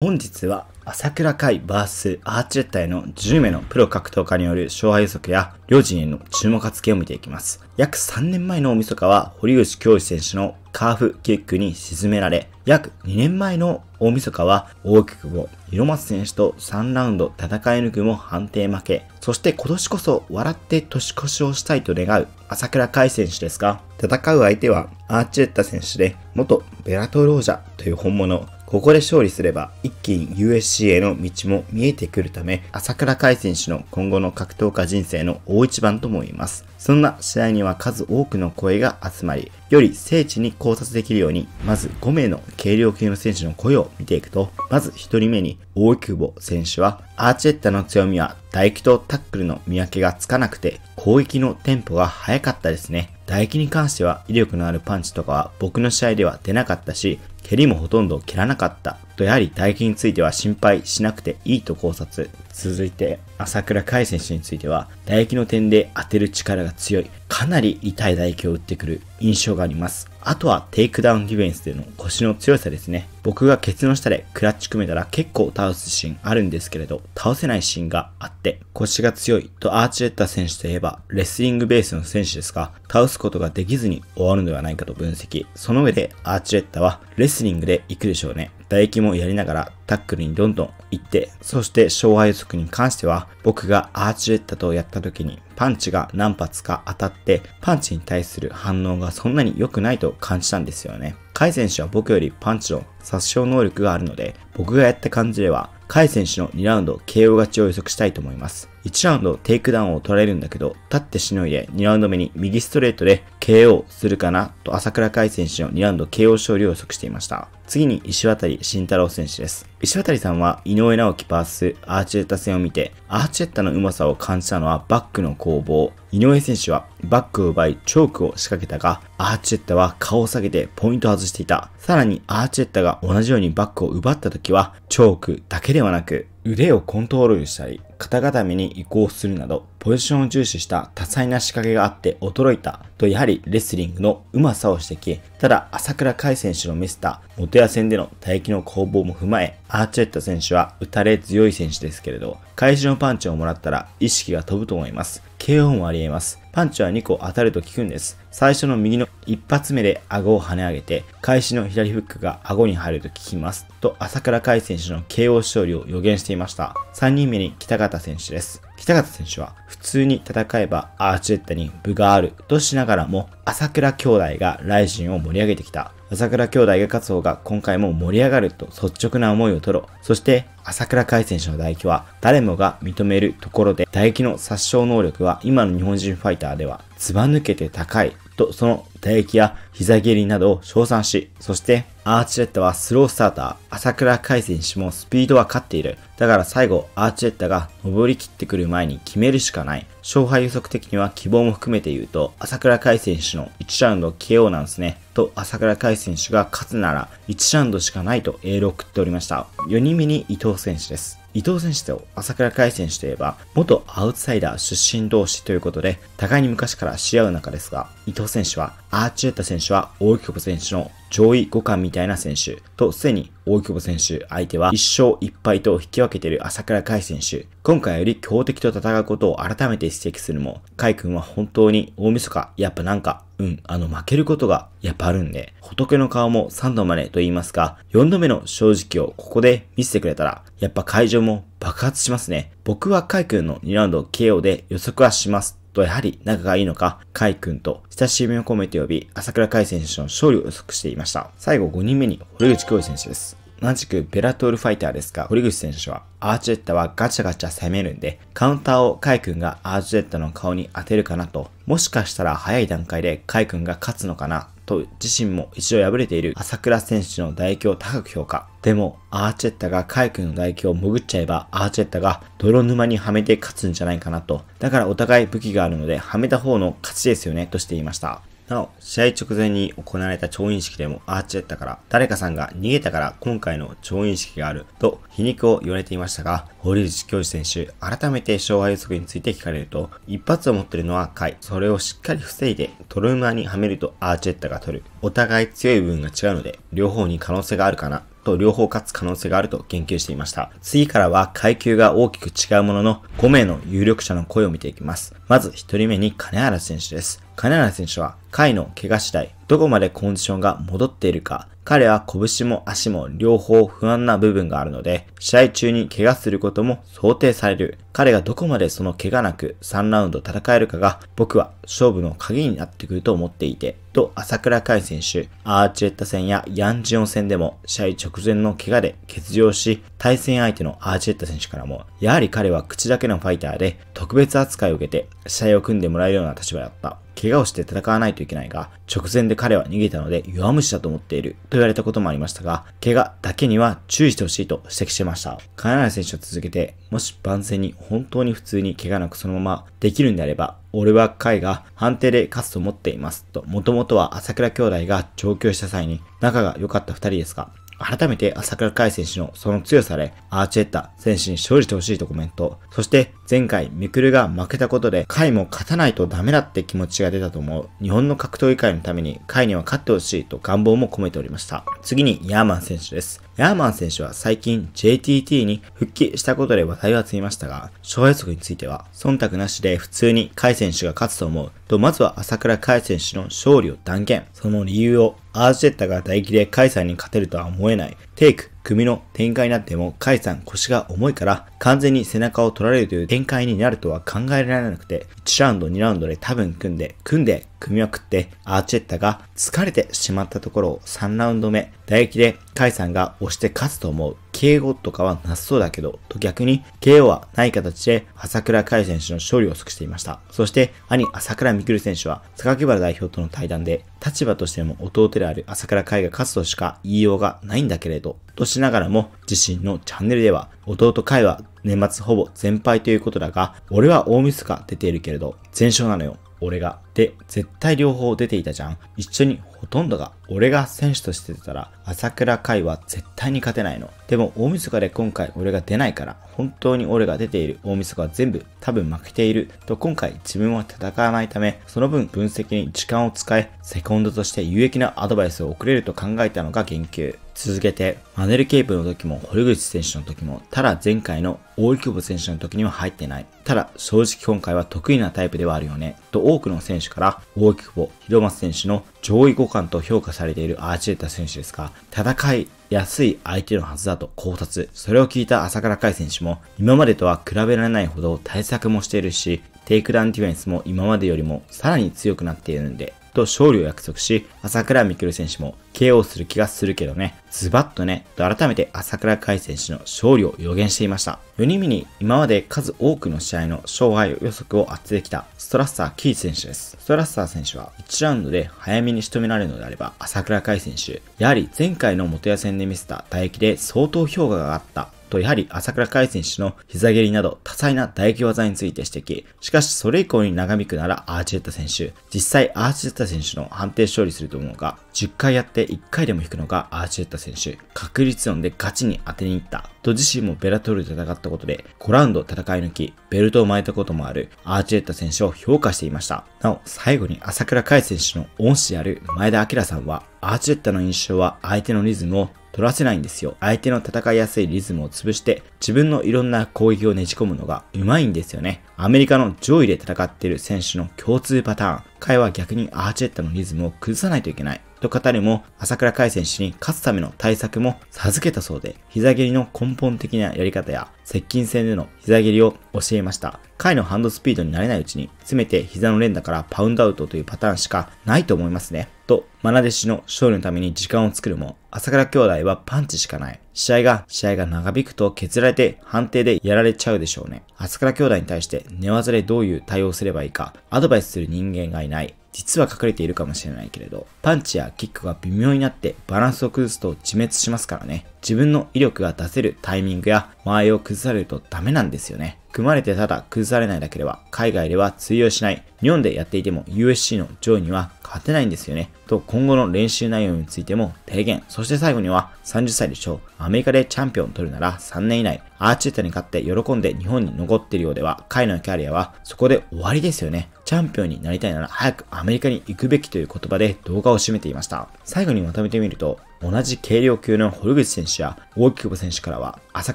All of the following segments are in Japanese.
本日は朝倉海バースアーチエッタへの10名のプロ格闘家による勝敗予測や両陣への注目発言を見ていきます。約3年前の大晦日は堀口京司選手のカーフキックに沈められ、約2年前の大晦日は大久も広松選手と3ラウンド戦い抜くも判定負け、そして今年こそ笑って年越しをしたいと願う朝倉海選手ですが、戦う相手はアーチエッタ選手で元ベラトロージャという本物、ここで勝利すれば一気に USC への道も見えてくるため、朝倉海選手の今後の格闘家人生の大一番とも言います。そんな試合には数多くの声が集まり、より精緻に考察できるように、まず5名の軽量級の選手の声を見ていくと、まず1人目に大久保選手は、アーチェッタの強みは唾液とタックルの見分けがつかなくて、攻撃のテンポが速かったですね。唾液に関しては威力のあるパンチとかは僕の試合では出なかったし、蹴りもほとんど蹴らなかったとやはり打撃については心配しなくていいと考察。続いて、朝倉海選手については、打撃の点で当てる力が強い、かなり痛い打撃を打ってくる印象があります。あとはテイクダウンディフェンスでの腰の強さですね。僕がケツの下でクラッチ組めたら結構倒すシーンあるんですけれど、倒せないシーンがあって、腰が強いとアーチレッタ選手といえば、レスリングベースの選手ですが、倒すことができずに終わるのではないかと分析。その上でアーチレッタは、レレスリングで行くでしょうね。唾液もやりながらタックルにどんどん行って、そして勝敗予測に関しては、僕がアーチレッタとやった時にパンチが何発か当たって、パンチに対する反応がそんなに良くないと感じたんですよね。カイ選手は僕よりパンチの殺傷能力があるので、僕がやった感じでは、カイ選手の2ラウンド KO 勝ちを予測したいと思います。1ラウンドテイクダウンを取られるんだけど、立ってしのいで2ラウンド目に右ストレートで KO するかなと朝倉海選手の2ラウンド KO 勝利を予測していました。次に石渡慎太郎選手です。石渡さんは井上直樹パースアーチェッタ戦を見て、アーチェッタの上手さを感じたのはバックの攻防。井上選手はバックを奪いチョークを仕掛けたが、アーチェッタは顔を下げてポイントを外していた。さらにアーチェッタが同じようにバックを奪った時は、チョークだけではなく、腕をコントロールしたり、型固めに移行するなど、ポジションを重視した多彩な仕掛けがあって驚いたとやはりレスリングのうまさを指摘。ただ、朝倉海選手のミスター、元屋戦での待機の攻防も踏まえ、アーチェッタ選手は打たれ強い選手ですけれど、会場のパンチをもらったら意識が飛ぶと思います。KO もあり得ます。パンチは2個当たると効くんです。最初の右の一発目で顎を跳ね上げて、開始の左フックが顎に入ると効きます。と、朝倉海選手の KO 勝利を予言していました。3人目に北方選手です。北方選手は、普通に戦えばアーチェッタに部があるとしながらも、朝倉兄弟がライジンを盛り上げてきた。朝倉兄弟が勝つ方が今回も盛り上がると率直な思いをろう。そして、朝倉海選手の唾液は誰もが認めるところで、唾液の殺傷能力は今の日本人ファイターではずば抜けて高いとその唾液や膝蹴りなどを称賛し、そしてアーチレッタはスロースターター、朝倉海選手もスピードは勝っている。だから最後、アーチレッタが登り切ってくる前に決めるしかない。勝敗予測的には希望も含めて言うと、朝倉海選手の1ラウンド KO なんですね。と、朝倉海選手が勝つなら1ラウンドしかないとエールを送っておりました。4人目に伊藤選手です。伊藤選手と朝倉海選手といえば、元アウトサイダー出身同士ということで、互いに昔から試合う中ですが、伊藤選手は、アーチュエッタ選手は大久保選手の上位互換みたいな選手と、すでに大久保選手相手は1勝1敗と引き分けている朝倉海選手。今回より強敵と戦うことを改めて指摘するも、海君は本当に大晦日、やっぱなんかうん、あの負けることがやっぱあるんで、仏の顔も3度までと言いますか、4度目の正直をここで見せてくれたら、やっぱ会場も爆発しますね。僕は海君の2ラウンド KO で予測はします。とやはり仲がいいのか、カイ君と親しみを込めて呼び、朝倉海選手の勝利を予測していました。最後5人目に堀口恭選手です。同じくベラトールファイターですが、堀口選手は、アーチェッタはガチャガチャ攻めるんで、カウンターをカイ君がアーチェッタの顔に当てるかなと、もしかしたら早い段階でカイ君が勝つのかな、と自身も一度敗れている朝倉選手の唾液を高く評価。でも、アーチェッタがカイ君の唾液を潜っちゃえば、アーチェッタが泥沼にはめて勝つんじゃないかなと。だからお互い武器があるので、はめた方の勝ちですよね、としていました。なお、試合直前に行われた調印式でもアーチェッタから誰かさんが逃げたから今回の調印式があると皮肉を言われていましたが、堀内教授選手、改めて勝敗予測について聞かれると、一発を持ってるのは回、それをしっかり防いでトルーマーにはめるとアーチェッタが取る。お互い強い部分が違うので、両方に可能性があるかなと両方勝つ可能性があると言及していました。次からは階級が大きく違うものの5名の有力者の声を見ていきます。まず1人目に金原選手です。金原選手は、回の怪我次第、どこまでコンディションが戻っているか、彼は拳も足も両方不安な部分があるので、試合中に怪我することも想定される。彼がどこまでその怪我なく3ラウンド戦えるかが僕は勝負の鍵になってくると思っていて、と朝倉海選手、アーチェッタ戦やヤンジオン戦でも試合直前の怪我で欠場し、対戦相手のアーチェッタ選手からも、やはり彼は口だけのファイターで特別扱いを受けて試合を組んでもらえるような立場だった。怪我をして戦わないといけないが、直前で彼は逃げたので弱虫だと思っていると言われたこともありましたが、怪我だけには注意してほしいと指摘しました。金谷選手は続けて、もし万全に本当に普通に怪我なくそのままできるんであれば、俺は海が判定で勝つと思っていますと、もともとは朝倉兄弟が上京した際に仲が良かった二人ですが、改めて朝倉海選手のその強さでアーチェッタ選手に勝利してほしいとコメント。そして前回、ミクルが負けたことで、カイも勝たないとダメだって気持ちが出たと思う。日本の格闘技界のために、カイには勝ってほしいと願望も込めておりました。次に、ヤーマン選手です。ヤーマン選手は最近 JTT に復帰したことで話題を集めましたが、勝敗則については、忖度なしで普通にカイ選手が勝つと思う。と、まずは朝倉カイ選手の勝利を断言。その理由を、アージェッタが大液でカイさんに勝てるとは思えない。テイク、組の展開になっても、甲斐さん腰が重いから、完全に背中を取られるという展開になるとは考えられなくて、1ラウンド、2ラウンドで多分組んで、組んで、組みまくって、アーチェッタが疲れてしまったところを3ラウンド目、打撃でカイさんが押して勝つと思う。敬語とかはなさそうだけど、と逆に敬語はない形で朝倉海選手の勝利をくしていました。そして兄朝倉未来選手は榊原代表との対談で、立場としても弟である朝倉海が勝つとしか言いようがないんだけれど、としながらも自身のチャンネルでは、弟海は年末ほぼ全敗ということだが、俺は大晦日出ているけれど、全勝なのよ。俺が。で、絶対両方出ていたじゃん。一緒にほとんどが俺が選手として出たら、朝倉海は絶対に勝てないの。でも大晦日で今回俺が出ないから、本当に俺が出ている大晦日は全部多分負けていると今回自分は戦わないため、その分分析に時間を使え、セコンドとして有益なアドバイスを送れると考えたのが言及。続けて、マネルケープの時も、堀口選手の時も、ただ前回の大久保選手の時には入ってない。ただ、正直今回は得意なタイプではあるよね。と多くの選手から、大久保、広松選手の上位互換と評価されているアーチェータ選手ですが、戦いやすい相手のはずだと考察。それを聞いた朝倉海選手も、今までとは比べられないほど対策もしているし、テイクダウンディフェンスも今までよりもさらに強くなっているので、と勝利を約束し、朝倉未来選手も KO する気がするけどね、ズバッとね、と改めて朝倉海選手の勝利を予言していました。4人目に今まで数多くの試合の勝敗予測を当ててきたストラッサー・キー選手です。ストラッサー選手は1ラウンドで早めに仕留められるのであれば朝倉海選手、やはり前回の元谷戦で見せた打撃で相当評価が上がったとやはり朝倉海選手の膝蹴りなど多彩な打撃技について指摘。しかしそれ以降に長引くならアーチェッタ選手。実際アーチェッタ選手の判定勝利すると思うが、10回やって1回でも引くのがアーチェッタ選手。確率論でガチに当てに行った。と自身もベラトルで戦ったことで5ラウンド戦い抜き、ベルトを巻いたこともあるアーチェッタ選手を評価していました。なお、最後に朝倉海選手の恩師である前田明さんは、アーチェッタの印象は相手のリズムを取らせないんですよ。相手の戦いやすいリズムを潰して、自分のいろんな攻撃をねじ込むのがうまいんですよね。アメリカの上位で戦っている選手の共通パターン。彼は逆にアーチェッタのリズムを崩さないといけない。と語るも、朝倉海選手に勝つための対策も授けたそうで、膝蹴りの根本的なやり方や、接近戦での膝蹴りを教えました。回のハンドスピードになれないうちに、詰めて膝の連打からパウンドアウトというパターンしかないと思いますね。と、マナ弟子の勝利のために時間を作るも、朝倉兄弟はパンチしかない。試合が、試合が長引くと削られて判定でやられちゃうでしょうね。朝倉兄弟に対して寝技でどういう対応すればいいか、アドバイスする人間がいない。実は隠れているかもしれないけれど、パンチやキックが微妙になってバランスを崩すと自滅しますからね。自分の威力が出せるタイミングや間合いを崩されるとダメなんですよね。組まれてただ崩されないだけでは、海外では通用しない、日本でやっていても USC の上位には勝てないんですよね。と今後の練習内容についても提言。そして最後には30歳でしょアメリカでチャンピオン取るなら3年以内、アーチェータに勝って喜んで日本に残っているようでは、彼のキャリアはそこで終わりですよね。チャンピオンになりたいなら早くアメリカに行くべきという言葉で動画を締めていました。最後にまとめてみると、同じ軽量級の堀口選手や大木久保選手からは、朝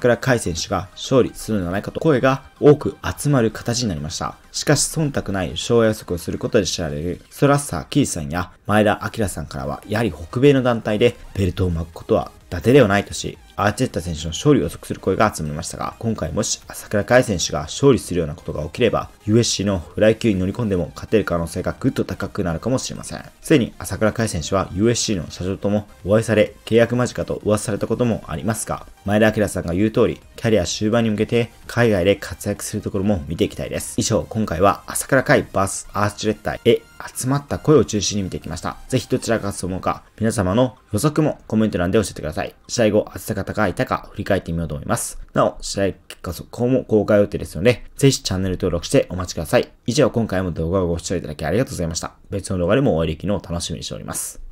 倉海選手が勝利するのではないかと声が多く集まる形になりました。しかし忖度ない和予測をすることで知られるストラッサー・キーさんや前田明さんからは、やはり北米の団体でベルトを巻くことは伊達ではないとし、アーチェッタ選手の勝利を予測する声が集まりましたが、今回もし朝倉海選手が勝利するようなことが起きれば、USC のフライ級に乗り込んでも勝てる可能性がぐっと高くなるかもしれません。すでに朝倉海選手は USC の社長ともお会いされ、契約間近と噂されたこともありますが、前田明さんが言う通り、キャリア終盤に向けて海外で活躍するところも見ていきたいです。以上、今今回は朝倉海ースアーチュレッタへ集まった声を中心に見てきました。ぜひどちらが勝つと思うか、皆様の予測もコメント欄で教えてください。試合後、熱さ方がいたか振り返ってみようと思います。なお、試合結果速報も公開予定ですので、ぜひチャンネル登録してお待ちください。以上、今回も動画をご視聴いただきありがとうございました。別の動画でもお会いできるのを楽しみにしております。